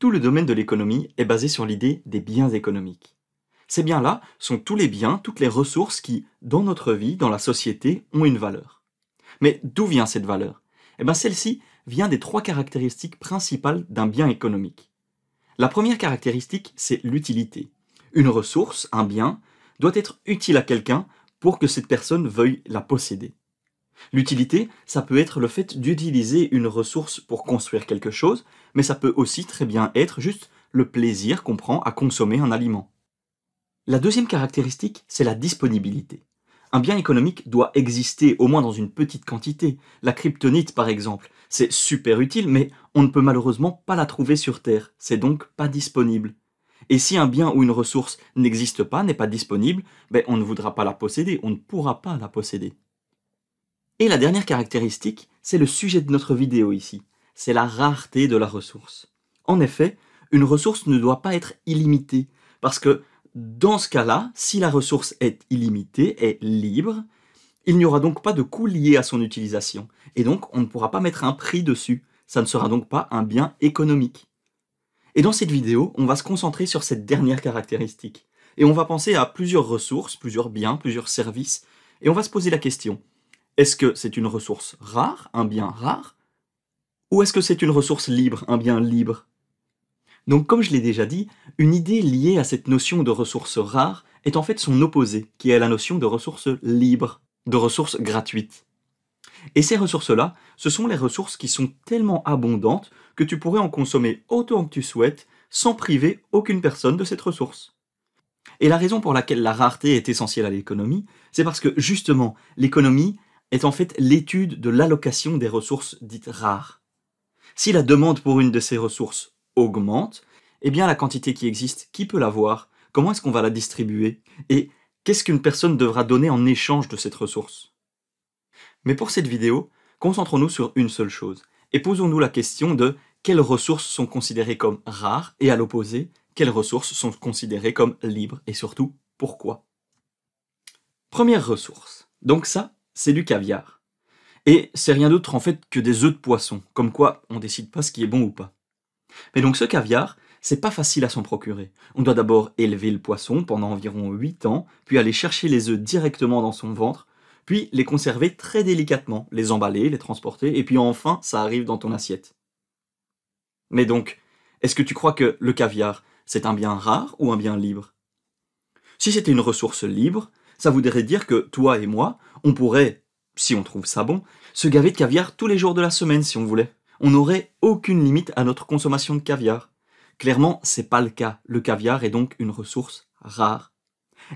Tout le domaine de l'économie est basé sur l'idée des biens économiques. Ces biens-là sont tous les biens, toutes les ressources qui, dans notre vie, dans la société, ont une valeur. Mais d'où vient cette valeur Eh bien celle-ci vient des trois caractéristiques principales d'un bien économique. La première caractéristique, c'est l'utilité. Une ressource, un bien, doit être utile à quelqu'un pour que cette personne veuille la posséder. L'utilité, ça peut être le fait d'utiliser une ressource pour construire quelque chose, mais ça peut aussi très bien être juste le plaisir qu'on prend à consommer un aliment. La deuxième caractéristique, c'est la disponibilité. Un bien économique doit exister au moins dans une petite quantité. La kryptonite, par exemple, c'est super utile, mais on ne peut malheureusement pas la trouver sur Terre, c'est donc pas disponible. Et si un bien ou une ressource n'existe pas, n'est pas disponible, ben on ne voudra pas la posséder, on ne pourra pas la posséder. Et la dernière caractéristique, c'est le sujet de notre vidéo ici. C'est la rareté de la ressource. En effet, une ressource ne doit pas être illimitée, parce que dans ce cas-là, si la ressource est illimitée, est libre, il n'y aura donc pas de coût lié à son utilisation, et donc on ne pourra pas mettre un prix dessus, ça ne sera donc pas un bien économique. Et dans cette vidéo, on va se concentrer sur cette dernière caractéristique, et on va penser à plusieurs ressources, plusieurs biens, plusieurs services, et on va se poser la question, est-ce que c'est une ressource rare, un bien rare, ou est-ce que c'est une ressource libre, un bien libre Donc comme je l'ai déjà dit, une idée liée à cette notion de ressource rare est en fait son opposé, qui est la notion de ressource libre, de ressource gratuite. Et ces ressources-là, ce sont les ressources qui sont tellement abondantes que tu pourrais en consommer autant que tu souhaites sans priver aucune personne de cette ressource. Et la raison pour laquelle la rareté est essentielle à l'économie, c'est parce que justement, l'économie, est en fait l'étude de l'allocation des ressources dites rares. Si la demande pour une de ces ressources augmente, eh bien la quantité qui existe, qui peut l'avoir Comment est-ce qu'on va la distribuer Et qu'est-ce qu'une personne devra donner en échange de cette ressource Mais pour cette vidéo, concentrons-nous sur une seule chose, et posons-nous la question de quelles ressources sont considérées comme rares, et à l'opposé, quelles ressources sont considérées comme libres, et surtout, pourquoi Première ressource. Donc ça, c'est du caviar. Et c'est rien d'autre en fait que des œufs de poisson, comme quoi on décide pas ce qui est bon ou pas. Mais donc ce caviar, c'est pas facile à s'en procurer. On doit d'abord élever le poisson pendant environ 8 ans, puis aller chercher les œufs directement dans son ventre, puis les conserver très délicatement, les emballer, les transporter, et puis enfin ça arrive dans ton assiette. Mais donc, est-ce que tu crois que le caviar, c'est un bien rare ou un bien libre Si c'était une ressource libre, ça voudrait dire que toi et moi, on pourrait, si on trouve ça bon, se gaver de caviar tous les jours de la semaine si on voulait. On n'aurait aucune limite à notre consommation de caviar. Clairement, c'est pas le cas. Le caviar est donc une ressource rare.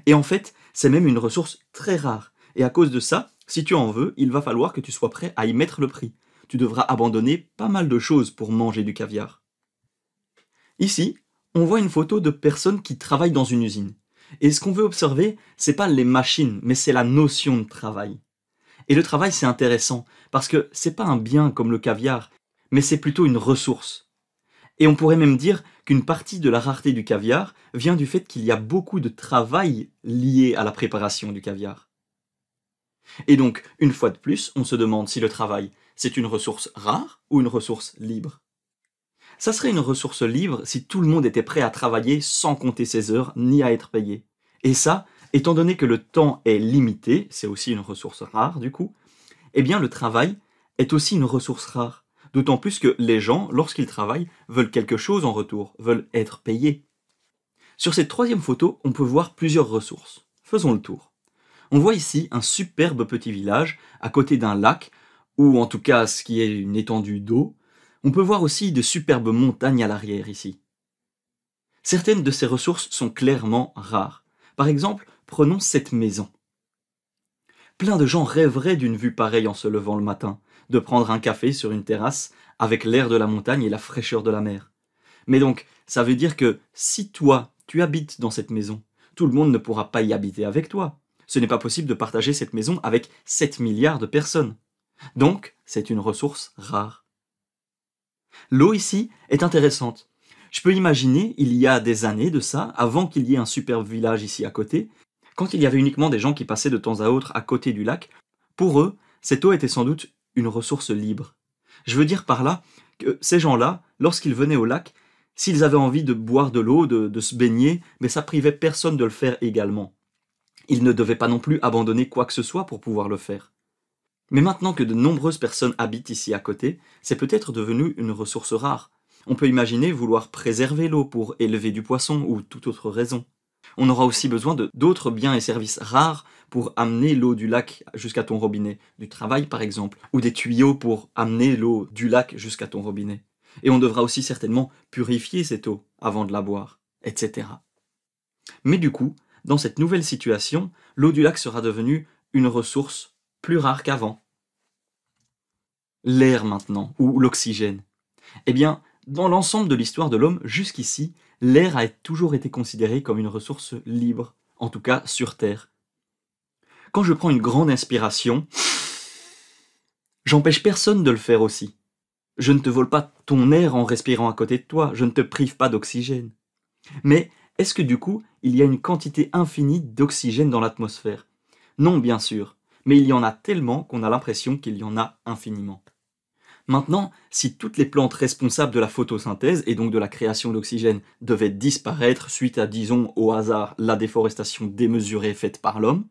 Et en fait, c'est même une ressource très rare. Et à cause de ça, si tu en veux, il va falloir que tu sois prêt à y mettre le prix. Tu devras abandonner pas mal de choses pour manger du caviar. Ici, on voit une photo de personnes qui travaillent dans une usine. Et ce qu'on veut observer, c'est pas les machines, mais c'est la notion de travail. Et le travail, c'est intéressant, parce que c'est pas un bien comme le caviar, mais c'est plutôt une ressource. Et on pourrait même dire qu'une partie de la rareté du caviar vient du fait qu'il y a beaucoup de travail lié à la préparation du caviar. Et donc, une fois de plus, on se demande si le travail, c'est une ressource rare ou une ressource libre. Ça serait une ressource libre si tout le monde était prêt à travailler sans compter ses heures ni à être payé. Et ça, étant donné que le temps est limité, c'est aussi une ressource rare du coup, eh bien le travail est aussi une ressource rare. D'autant plus que les gens, lorsqu'ils travaillent, veulent quelque chose en retour, veulent être payés. Sur cette troisième photo, on peut voir plusieurs ressources. Faisons le tour. On voit ici un superbe petit village à côté d'un lac, ou en tout cas ce qui est une étendue d'eau, on peut voir aussi de superbes montagnes à l'arrière ici. Certaines de ces ressources sont clairement rares. Par exemple, prenons cette maison. Plein de gens rêveraient d'une vue pareille en se levant le matin, de prendre un café sur une terrasse avec l'air de la montagne et la fraîcheur de la mer. Mais donc, ça veut dire que si toi, tu habites dans cette maison, tout le monde ne pourra pas y habiter avec toi. Ce n'est pas possible de partager cette maison avec 7 milliards de personnes. Donc, c'est une ressource rare. L'eau ici est intéressante. Je peux imaginer, il y a des années de ça, avant qu'il y ait un superbe village ici à côté, quand il y avait uniquement des gens qui passaient de temps à autre à côté du lac, pour eux, cette eau était sans doute une ressource libre. Je veux dire par là que ces gens-là, lorsqu'ils venaient au lac, s'ils avaient envie de boire de l'eau, de, de, se baigner, mais ça privait personne de le faire également. Ils ne devaient pas non plus abandonner quoi que ce soit pour pouvoir le faire. Mais maintenant que de nombreuses personnes habitent ici à côté, c'est peut-être devenu une ressource rare. On peut imaginer vouloir préserver l'eau pour élever du poisson ou toute autre raison. On aura aussi besoin de d'autres biens et services rares pour amener l'eau du lac jusqu'à ton robinet, du travail par exemple, ou des tuyaux pour amener l'eau du lac jusqu'à ton robinet. Et on devra aussi certainement purifier cette eau avant de la boire, etc. Mais du coup, dans cette nouvelle situation, l'eau du lac sera devenue une ressource plus rare qu'avant, l'air maintenant, ou l'oxygène. Eh bien, dans l'ensemble de l'histoire de l'homme, jusqu'ici, l'air a toujours été considéré comme une ressource libre, en tout cas sur Terre. Quand je prends une grande inspiration, j'empêche personne de le faire aussi. Je ne te vole pas ton air en respirant à côté de toi, je ne te prive pas d'oxygène. Mais est-ce que du coup, il y a une quantité infinie d'oxygène dans l'atmosphère Non, bien sûr, mais il y en a tellement qu'on a l'impression qu'il y en a infiniment. Maintenant, si toutes les plantes responsables de la photosynthèse et donc de la création d'oxygène devaient disparaître suite à, disons, au hasard, la déforestation démesurée faite par l'homme,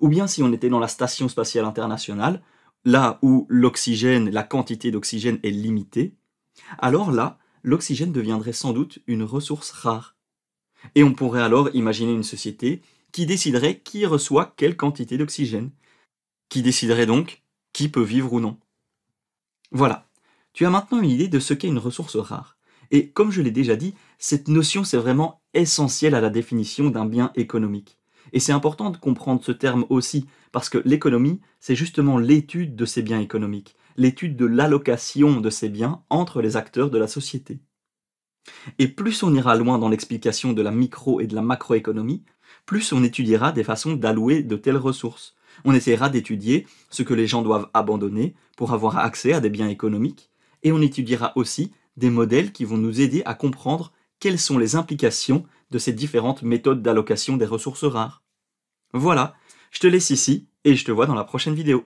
ou bien si on était dans la station spatiale internationale, là où l'oxygène, la quantité d'oxygène est limitée, alors là, l'oxygène deviendrait sans doute une ressource rare. Et on pourrait alors imaginer une société qui déciderait qui reçoit quelle quantité d'oxygène, qui déciderait donc qui peut vivre ou non. Voilà, tu as maintenant une idée de ce qu'est une ressource rare. Et comme je l'ai déjà dit, cette notion c'est vraiment essentielle à la définition d'un bien économique. Et c'est important de comprendre ce terme aussi, parce que l'économie, c'est justement l'étude de ces biens économiques, l'étude de l'allocation de ces biens entre les acteurs de la société. Et plus on ira loin dans l'explication de la micro et de la macroéconomie, plus on étudiera des façons d'allouer de telles ressources, on essaiera d'étudier ce que les gens doivent abandonner pour avoir accès à des biens économiques, et on étudiera aussi des modèles qui vont nous aider à comprendre quelles sont les implications de ces différentes méthodes d'allocation des ressources rares. Voilà, je te laisse ici et je te vois dans la prochaine vidéo.